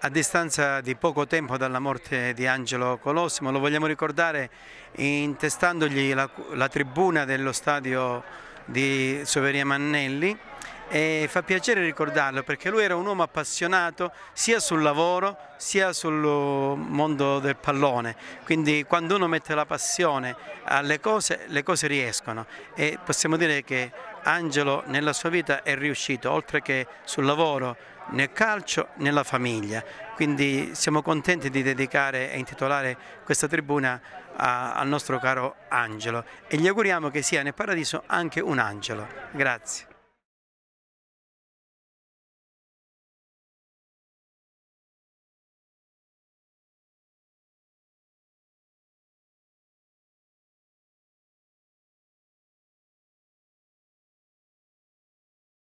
a distanza di poco tempo dalla morte di Angelo Colossimo, lo vogliamo ricordare intestandogli la, la tribuna dello stadio di Soveria Mannelli e fa piacere ricordarlo perché lui era un uomo appassionato sia sul lavoro sia sul mondo del pallone, quindi quando uno mette la passione alle cose le cose riescono e possiamo dire che Angelo nella sua vita è riuscito oltre che sul lavoro nel calcio, nella famiglia. Quindi siamo contenti di dedicare e intitolare questa tribuna a, al nostro caro Angelo e gli auguriamo che sia nel paradiso anche un angelo. Grazie.